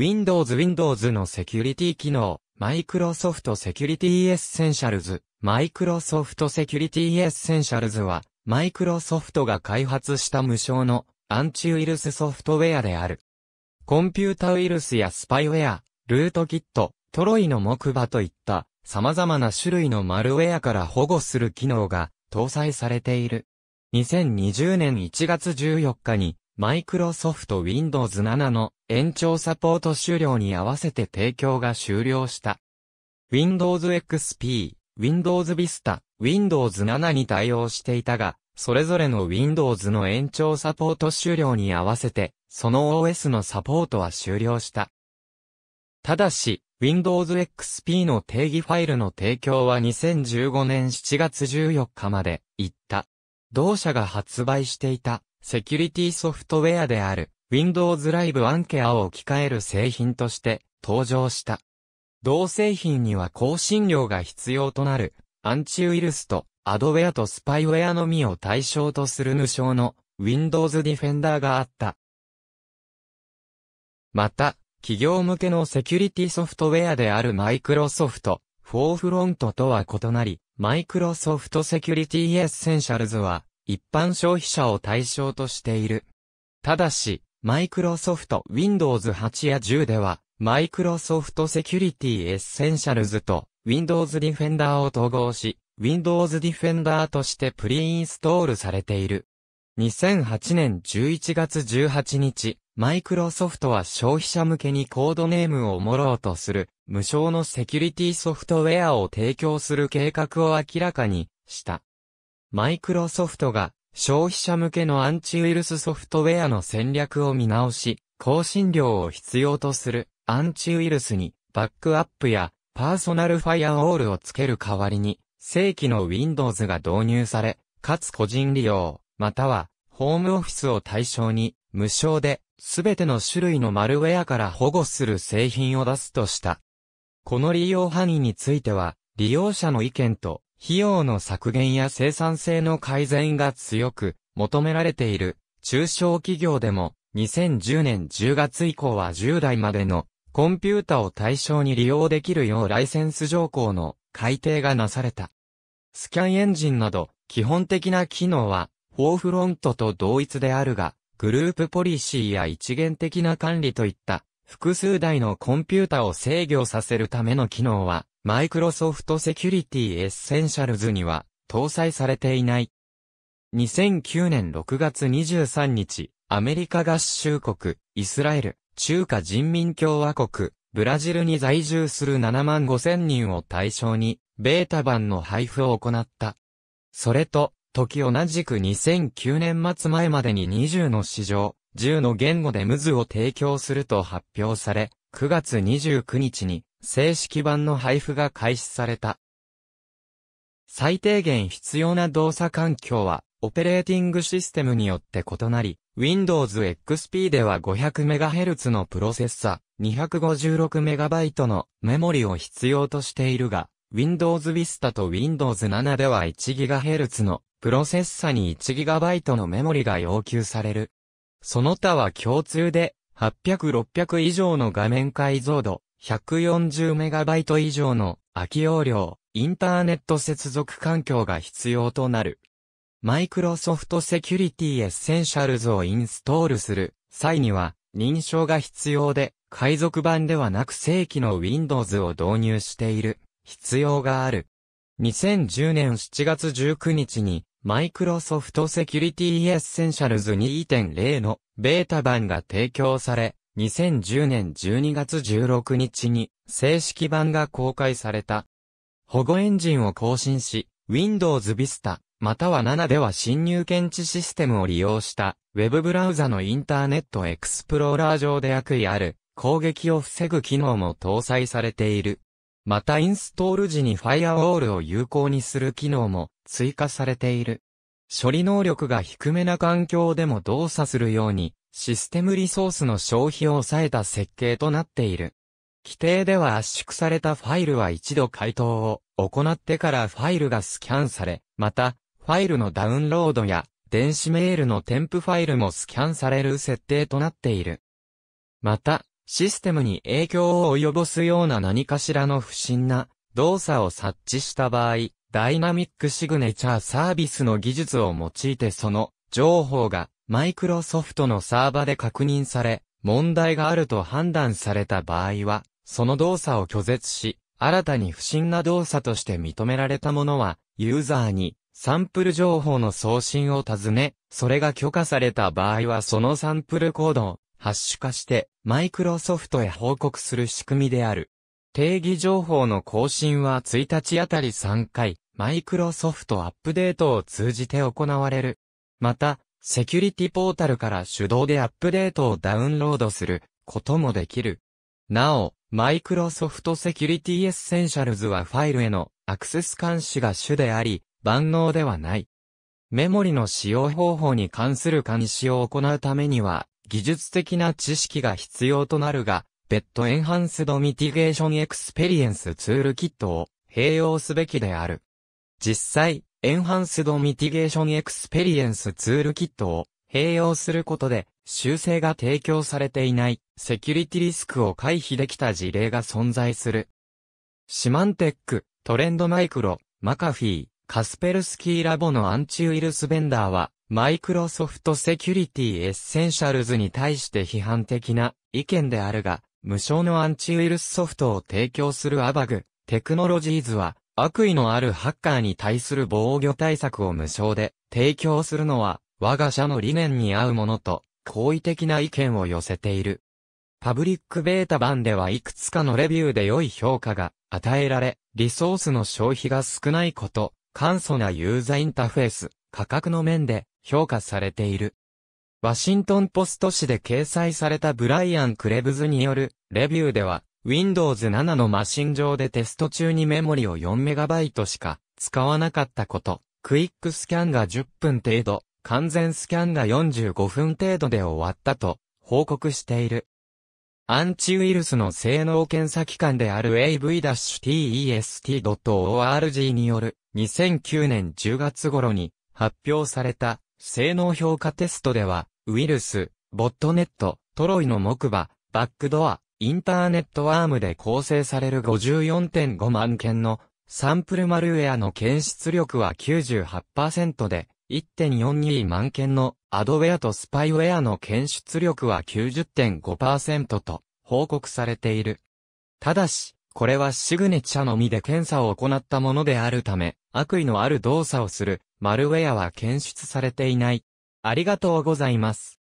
Windows Windows のセキュリティ機能、Microsoft Security Essentials、Microsoft Security Essentials は、マイクロソフトが開発した無償のアンチウイルスソフトウェアである。コンピュータウイルスやスパイウェア、ルートキット、トロイの木馬といった様々な種類のマルウェアから保護する機能が搭載されている。2020年1月14日にマイクロソフト Windows 7の延長サポート終了に合わせて提供が終了した。Windows XP、Windows Vista、Windows 7に対応していたが、それぞれの Windows の延長サポート終了に合わせて、その OS のサポートは終了した。ただし、Windows XP の定義ファイルの提供は2015年7月14日まで、いった。同社が発売していた、セキュリティソフトウェアである、Windows Live アンケアを置き換える製品として登場した。同製品には更新料が必要となる、アンチウイルスと、アドウェアとスパイウェアのみを対象とする無償の Windows Defender があった。また、企業向けのセキュリティソフトウェアであるマイクロソフト、フォーフロントとは異なり、マイクロソフトセキュリティエッセンシャルズは、一般消費者を対象としている。ただし、マイクロソフト Windows 8や10では、マイクロソフトセキュリティエッセンシャルズと Windows Defender を統合し、Windows Defender としてプリインストールされている。2008年11月18日、マイクロソフトは消費者向けにコードネームをもろうとする無償のセキュリティソフトウェアを提供する計画を明らかにした。マイクロソフトが消費者向けのアンチウイルスソフトウェアの戦略を見直し、更新料を必要とするアンチウイルスにバックアップやパーソナルファイアウォールをつける代わりに、正規の Windows が導入され、かつ個人利用、またはホームオフィスを対象に無償で全ての種類のマルウェアから保護する製品を出すとした。この利用範囲については、利用者の意見と費用の削減や生産性の改善が強く求められている中小企業でも2010年10月以降は10代までのコンピュータを対象に利用できるようライセンス条項の改定がなされた。スキャンエンジンなど基本的な機能はフォーフロントと同一であるが、グループポリシーや一元的な管理といった複数台のコンピュータを制御させるための機能はマイクロソフトセキュリティエッセンシャルズには搭載されていない。2009年6月23日、アメリカ合衆国、イスラエル、中華人民共和国、ブラジルに在住する7万5千人を対象に、ベータ版の配布を行った。それと、時同じく2009年末前までに20の市場、10の言語でムズを提供すると発表され、9月29日に正式版の配布が開始された。最低限必要な動作環境は、オペレーティングシステムによって異なり、Windows XP では 500MHz のプロセッサ、256MB のメモリを必要としているが、Windows Vista と Windows 7では 1GHz のプロセッサに 1GB のメモリが要求される。その他は共通で、800、600以上の画面解像度、140MB 以上の空き容量、インターネット接続環境が必要となる。マイクロソフトセキュリティエッセンシャルズをインストールする際には認証が必要で海賊版ではなく正規の Windows を導入している必要がある。2010年7月19日にマイクロソフトセキュリティエッセンシャルズ2.0のベータ版が提供され、2010年12月16日に正式版が公開された。保護エンジンを更新し、Windows Vista、または7では侵入検知システムを利用した、Web ブラウザのインターネットエクスプローラー上で悪意ある攻撃を防ぐ機能も搭載されている。またインストール時にファイアウォールを有効にする機能も追加されている。処理能力が低めな環境でも動作するようにシステムリソースの消費を抑えた設計となっている。規定では圧縮されたファイルは一度回答を行ってからファイルがスキャンされ、また、ファイルのダウンロードや電子メールの添付ファイルもスキャンされる設定となっている。また、システムに影響を及ぼすような何かしらの不審な動作を察知した場合、ダイナミックシグネチャーサービスの技術を用いてその情報がマイクロソフトのサーバで確認され、問題があると判断された場合は、その動作を拒絶し、新たに不審な動作として認められたものは、ユーザーにサンプル情報の送信を尋ね、それが許可された場合はそのサンプルコードをハッシュ化して、マイクロソフトへ報告する仕組みである。定義情報の更新は1日あたり3回、マイクロソフトアップデートを通じて行われる。また、セキュリティポータルから手動でアップデートをダウンロードすることもできる。なお、マイクロソフトセキュリティエッセンシャルズはファイルへのアクセス監視が主であり、万能ではない。メモリの使用方法に関する監視を行うためには、技術的な知識が必要となるが、ッドエンハンスドミティゲーションエクスペリエンスツールキットを併用すべきである。実際、エンハンスドミティゲーションエクスペリエンスツールキットを併用することで、修正が提供されていないセキュリティリスクを回避できた事例が存在する。シマンテック、トレンドマイクロ、マカフィー、カスペルスキーラボのアンチウイルスベンダーは、マイクロソフトセキュリティエッセンシャルズに対して批判的な意見であるが、無償のアンチウイルスソフトを提供するアバグ、テクノロジーズは、悪意のあるハッカーに対する防御対策を無償で提供するのは我が社の理念に合うものと好意的な意見を寄せている。パブリックベータ版ではいくつかのレビューで良い評価が与えられ、リソースの消費が少ないこと、簡素なユーザインターフェース、価格の面で評価されている。ワシントンポスト紙で掲載されたブライアン・クレブズによるレビューでは、Windows 7のマシン上でテスト中にメモリを 4MB しか使わなかったこと、クイックスキャンが10分程度、完全スキャンが45分程度で終わったと報告している。アンチウイルスの性能検査機関である av-test.org による2009年10月頃に発表された性能評価テストではウイルス、ボットネット、トロイの木馬、バックドア、インターネットアームで構成される54.5万件のサンプルマルウェアの検出力は98%で、1.42万件のアドウェアとスパイウェアの検出力は90.5%と報告されている。ただし、これはシグネチャのみで検査を行ったものであるため、悪意のある動作をするマルウェアは検出されていない。ありがとうございます。